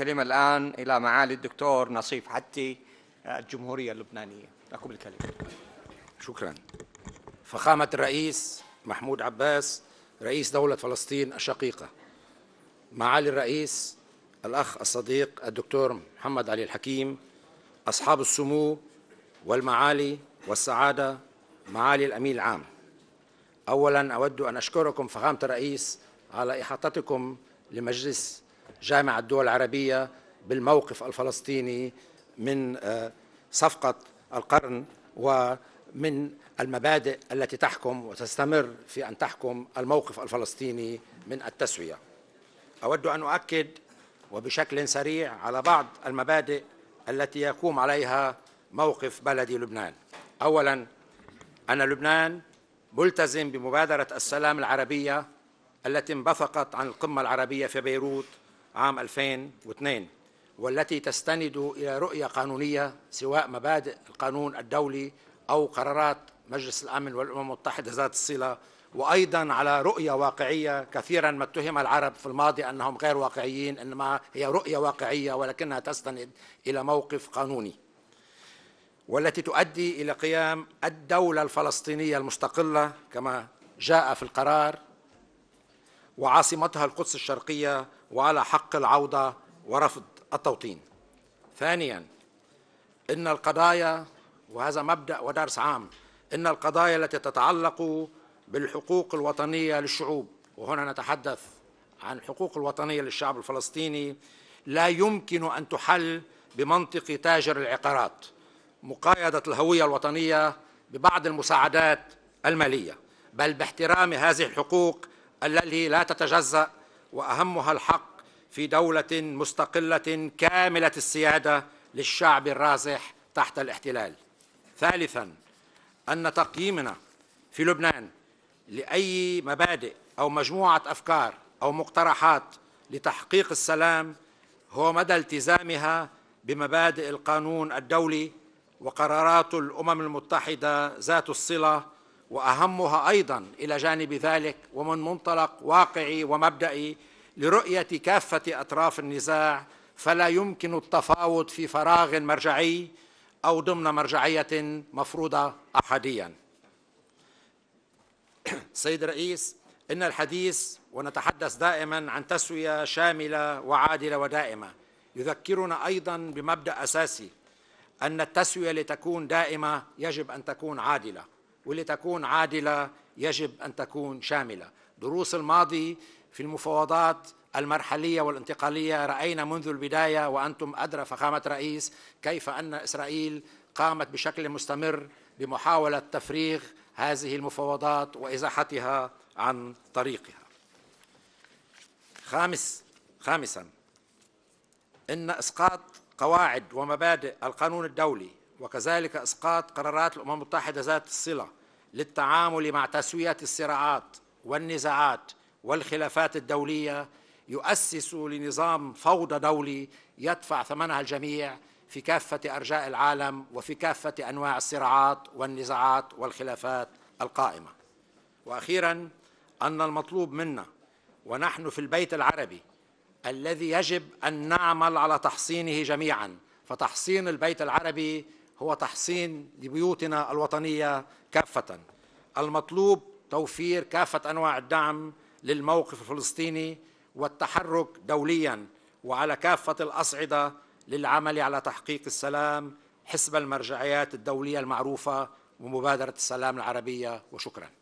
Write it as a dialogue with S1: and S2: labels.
S1: الكلمة الآن إلى معالي الدكتور نصيف حتي آه، الجمهورية اللبنانية لكم الكلمة شكرا فخامة الرئيس محمود عباس رئيس دولة فلسطين الشقيقة معالي الرئيس الأخ الصديق الدكتور محمد علي الحكيم أصحاب السمو والمعالي والسعادة معالي الأمين العام أولا أود أن أشكركم فخامة الرئيس على إحاطتكم لمجلس جامع الدول العربية بالموقف الفلسطيني من آه، صفقة القرن ومن المبادئ التي تحكم وتستمر في أن تحكم الموقف الفلسطيني من التسوية أود أن أؤكد وبشكل سريع على بعض المبادئ التي يقوم عليها موقف بلدي لبنان أولا أن لبنان ملتزم بمبادرة السلام العربية التي انبثقت عن القمة العربية في بيروت عام 2002 والتي تستند إلى رؤية قانونية سواء مبادئ القانون الدولي أو قرارات مجلس الأمن والأمم المتحدة ذات الصلة وأيضا على رؤية واقعية كثيرا ما اتهم العرب في الماضي أنهم غير واقعيين إنما هي رؤية واقعية ولكنها تستند إلى موقف قانوني والتي تؤدي إلى قيام الدولة الفلسطينية المستقلة كما جاء في القرار وعاصمتها القدس الشرقية وعلى حق العودة ورفض التوطين ثانيا إن القضايا وهذا مبدأ ودرس عام إن القضايا التي تتعلق بالحقوق الوطنية للشعوب وهنا نتحدث عن الحقوق الوطنية للشعب الفلسطيني لا يمكن أن تحل بمنطق تاجر العقارات مقايضة الهوية الوطنية ببعض المساعدات المالية بل باحترام هذه الحقوق التي لا تتجزأ وأهمها الحق في دولة مستقلة كاملة السيادة للشعب الرازح تحت الاحتلال. ثالثا أن تقييمنا في لبنان لأي مبادئ أو مجموعة أفكار أو مقترحات لتحقيق السلام هو مدى التزامها بمبادئ القانون الدولي وقرارات الأمم المتحدة ذات الصلة واهمها ايضا الى جانب ذلك ومن منطلق واقعي ومبدئي لرؤيه كافه اطراف النزاع فلا يمكن التفاوض في فراغ مرجعي او ضمن مرجعيه مفروضه أحديا سيد الرئيس ان الحديث ونتحدث دائما عن تسويه شامله وعادله ودائمه يذكرنا ايضا بمبدا اساسي ان التسويه لتكون دائمه يجب ان تكون عادله. ولتكون عادله يجب ان تكون شامله دروس الماضي في المفاوضات المرحليه والانتقاليه راينا منذ البدايه وانتم ادرى فخامه رئيس كيف ان اسرائيل قامت بشكل مستمر بمحاوله تفريغ هذه المفاوضات وازاحتها عن طريقها خامس خامسا ان اسقاط قواعد ومبادئ القانون الدولي وكذلك إسقاط قرارات الأمم المتحدة ذات الصلة للتعامل مع تسوية الصراعات والنزاعات والخلافات الدولية يؤسس لنظام فوضى دولي يدفع ثمنها الجميع في كافة أرجاء العالم وفي كافة أنواع الصراعات والنزاعات والخلافات القائمة وأخيرا أن المطلوب منا ونحن في البيت العربي الذي يجب أن نعمل على تحصينه جميعا فتحصين البيت العربي هو تحصين لبيوتنا الوطنية كافة المطلوب توفير كافة أنواع الدعم للموقف الفلسطيني والتحرك دوليا وعلى كافة الأصعدة للعمل على تحقيق السلام حسب المرجعيات الدولية المعروفة ومبادرة السلام العربية وشكراً